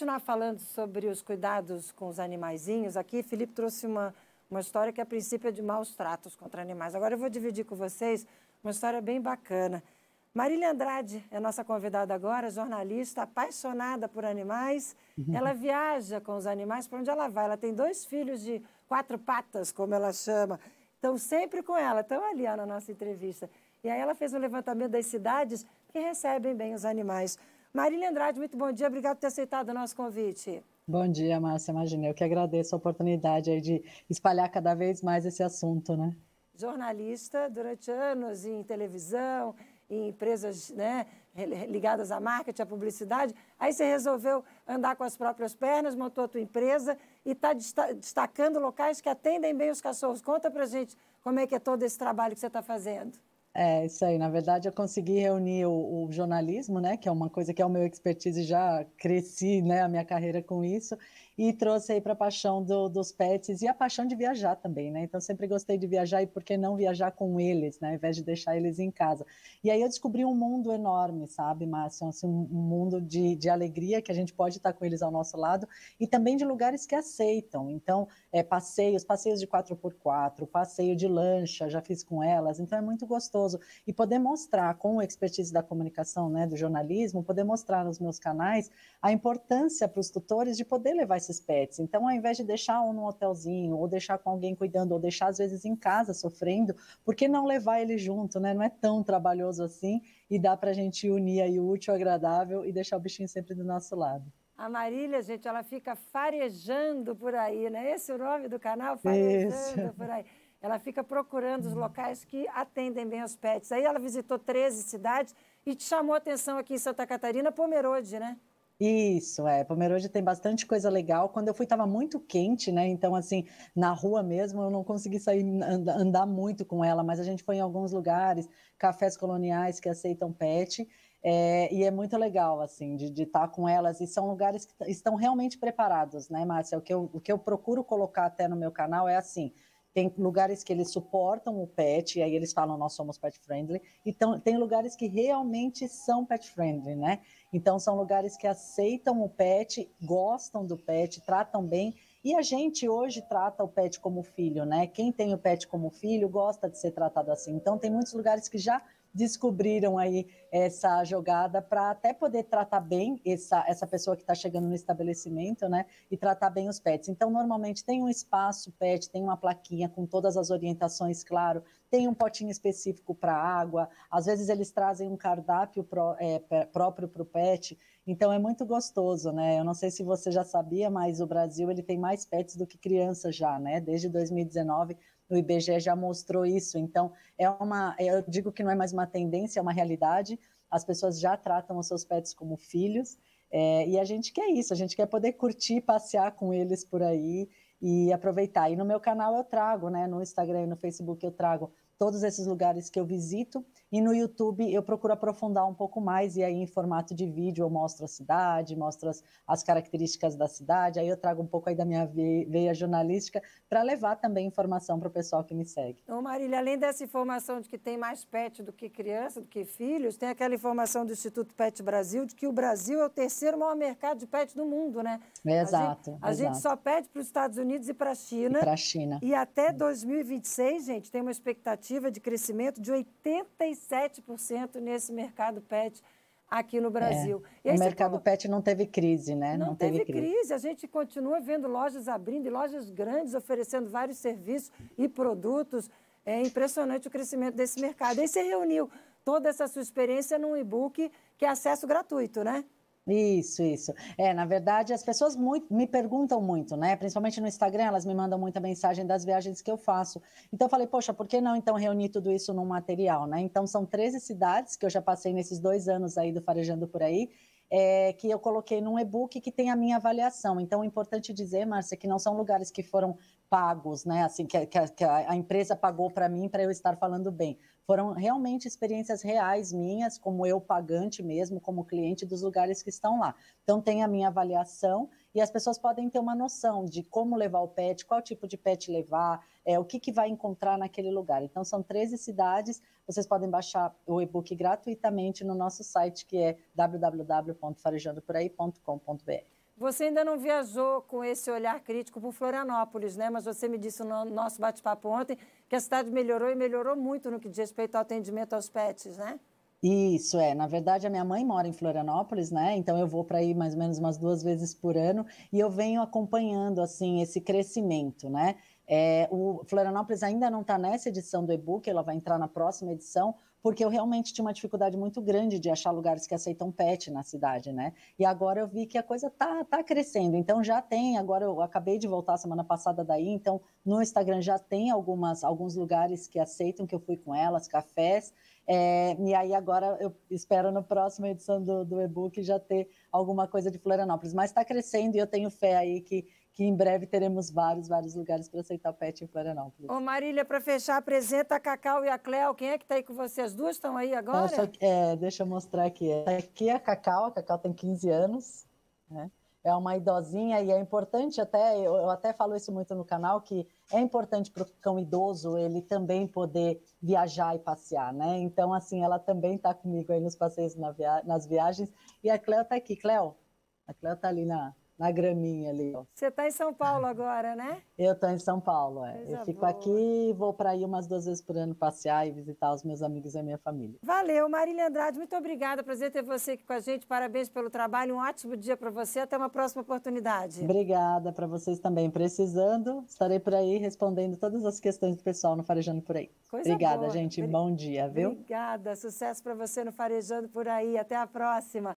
continuar falando sobre os cuidados com os animaizinhos aqui. Felipe trouxe uma, uma história que a princípio é de maus tratos contra animais. Agora eu vou dividir com vocês uma história bem bacana. Marília Andrade é nossa convidada agora, jornalista apaixonada por animais. Uhum. Ela viaja com os animais para onde ela vai. Ela tem dois filhos de quatro patas, como ela chama. Estão sempre com ela, estão ali ó, na nossa entrevista. E aí ela fez um levantamento das cidades que recebem bem os animais. Marília Andrade, muito bom dia, obrigado por ter aceitado o nosso convite. Bom dia, Márcia. Imagina, eu que agradeço a oportunidade de espalhar cada vez mais esse assunto, né? Jornalista durante anos em televisão, em empresas né, ligadas à marketing, à publicidade. Aí você resolveu andar com as próprias pernas, montou a tua empresa e tá está destacando locais que atendem bem os cachorros. Conta pra gente como é que é todo esse trabalho que você está fazendo. É, isso aí. Na verdade, eu consegui reunir o, o, jornalismo, né, que é uma coisa que é o meu expertise, já cresci né, a minha carreira com isso, e trouxe aí para a paixão do, dos pets e a paixão de viajar também, né? Então sempre gostei de viajar e por que não viajar com eles, né? Ao invés de deixar eles em casa. E aí eu descobri um mundo enorme, sabe, Márcio? Assim, um mundo de, de alegria que a gente pode estar com eles ao nosso lado e também de lugares que aceitam. Então, é, passeios, passeios de 4x4, passeio de lancha, já fiz com elas, então é muito gostoso. E poder mostrar com a expertise da comunicação, né, do jornalismo, poder mostrar nos meus canais a importância para os tutores de poder levar esses esses pets. Então, ao invés de deixar um num hotelzinho, ou deixar com alguém cuidando, ou deixar às vezes em casa sofrendo, por que não levar ele junto, né? Não é tão trabalhoso assim e dá para a gente unir aí o útil, o agradável e deixar o bichinho sempre do nosso lado. A Marília, gente, ela fica farejando por aí, né? Esse é o nome do canal, farejando Isso. por aí. Ela fica procurando os locais que atendem bem os pets. Aí ela visitou 13 cidades e te chamou a atenção aqui em Santa Catarina, Pomerode, né? Isso, é. Pomerode tem bastante coisa legal. Quando eu fui, estava muito quente, né? Então, assim, na rua mesmo, eu não consegui sair, andar muito com ela, mas a gente foi em alguns lugares, cafés coloniais que aceitam pet. É, e é muito legal, assim, de estar tá com elas. E são lugares que estão realmente preparados, né, Márcia? O que, eu, o que eu procuro colocar até no meu canal é assim: tem lugares que eles suportam o pet, e aí eles falam nós somos pet friendly, e tem lugares que realmente são pet friendly, né? Então, são lugares que aceitam o pet, gostam do pet, tratam bem. E a gente hoje trata o pet como filho, né? Quem tem o pet como filho gosta de ser tratado assim. Então, tem muitos lugares que já descobriram aí essa jogada para até poder tratar bem essa, essa pessoa que está chegando no estabelecimento, né? E tratar bem os pets. Então, normalmente tem um espaço pet, tem uma plaquinha com todas as orientações, claro, tem um potinho específico para água, às vezes eles trazem um cardápio é, próprio para o pet. Então é muito gostoso, né? Eu não sei se você já sabia, mas o Brasil ele tem mais pets do que crianças já, né? Desde 2019 o IBGE já mostrou isso. Então, é uma, é, eu digo que não é mais uma tendência, é uma realidade. As pessoas já tratam os seus pets como filhos. É, e a gente quer isso, a gente quer poder curtir, passear com eles por aí e aproveitar. E no meu canal eu trago, né? No Instagram e no Facebook eu trago todos esses lugares que eu visito e no YouTube eu procuro aprofundar um pouco mais e aí em formato de vídeo eu mostro a cidade, mostro as, as características da cidade, aí eu trago um pouco aí da minha veia jornalística para levar também informação para o pessoal que me segue. Ô Marília, além dessa informação de que tem mais pet do que criança, do que filhos, tem aquela informação do Instituto Pet Brasil de que o Brasil é o terceiro maior mercado de pet do mundo, né? É exato. A gente, a exato. gente só pede para os Estados Unidos Unidos e para a China. Para a China. E até 2026, gente, tem uma expectativa de crescimento de 87% nesse mercado PET aqui no é. Brasil. É. o mercado fala, pet não teve crise, né? Não, não teve, teve crise. crise. A gente continua vendo lojas abrindo e lojas grandes oferecendo vários serviços e produtos. É impressionante o crescimento desse mercado. E você reuniu toda essa sua experiência num e-book que é acesso gratuito, né? Isso, isso. É, na verdade, as pessoas muito, me perguntam muito, né? Principalmente no Instagram, elas me mandam muita mensagem das viagens que eu faço. Então eu falei, poxa, por que não então reunir tudo isso num material, né? Então são 13 cidades que eu já passei nesses dois anos aí do Farejando por aí é, que eu coloquei num e-book que tem a minha avaliação. Então, é importante dizer, Márcia, que não são lugares que foram pagos, né? Assim, que, que, a, que a empresa pagou para mim para eu estar falando bem. Foram realmente experiências reais minhas, como eu pagante mesmo, como cliente dos lugares que estão lá. Então, tem a minha avaliação e as pessoas podem ter uma noção de como levar o pet, qual tipo de pet levar, é, o que, que vai encontrar naquele lugar. Então, são 13 cidades, vocês podem baixar o e-book gratuitamente no nosso site, que é www.farejandoporaí.com.br. Você ainda não viajou com esse olhar crítico para Florianópolis, né? Mas você me disse no nosso bate-papo ontem que a cidade melhorou e melhorou muito no que diz respeito ao atendimento aos pets, né? Isso é, na verdade a minha mãe mora em Florianópolis, né? Então eu vou para aí mais ou menos umas duas vezes por ano e eu venho acompanhando assim esse crescimento, né? É, o Florianópolis ainda não está nessa edição do e-book, ela vai entrar na próxima edição, porque eu realmente tinha uma dificuldade muito grande de achar lugares que aceitam pet na cidade, né? E agora eu vi que a coisa tá, tá crescendo, então já tem, agora eu acabei de voltar semana passada daí, então no Instagram já tem algumas, alguns lugares que aceitam que eu fui com elas, cafés, é, e aí agora eu espero na próxima edição do, do e-book já ter alguma coisa de Florianópolis. Mas está crescendo e eu tenho fé aí que, que em breve teremos vários, vários lugares para aceitar pet em Florianópolis. Ô Marília, para fechar, apresenta a Cacau e a Cléo. Quem é que está aí com vocês? As duas estão aí agora? Tá, é, deixa eu mostrar aqui. Aqui é a Cacau, a Cacau tem 15 anos, né? é uma idosinha e é importante até, eu, até falo isso muito no canal, que é importante para o cão idoso ele também poder viajar e passear, né? Então, assim, ela também está comigo aí nos passeios, na via nas viagens. E a Cleo está aqui. Cleo, a Cleo está ali na, na graminha ali. Você está em São Paulo agora, né? Eu estou em São Paulo, é. Coisa eu fico boa. aqui, vou para aí umas duas vezes por ano passear e visitar os meus amigos e a minha família. Valeu, Marília Andrade, muito obrigada. Prazer ter você aqui com a gente. Parabéns pelo trabalho. Um ótimo dia para você. Até uma próxima oportunidade. Obrigada para vocês também. Precisando, estarei por aí respondendo todas as questões do pessoal no Farejando por aí. Coisa obrigada, boa. gente. Bom dia, viu? Obrigada. Sucesso para você no Farejando por aí. Até a próxima.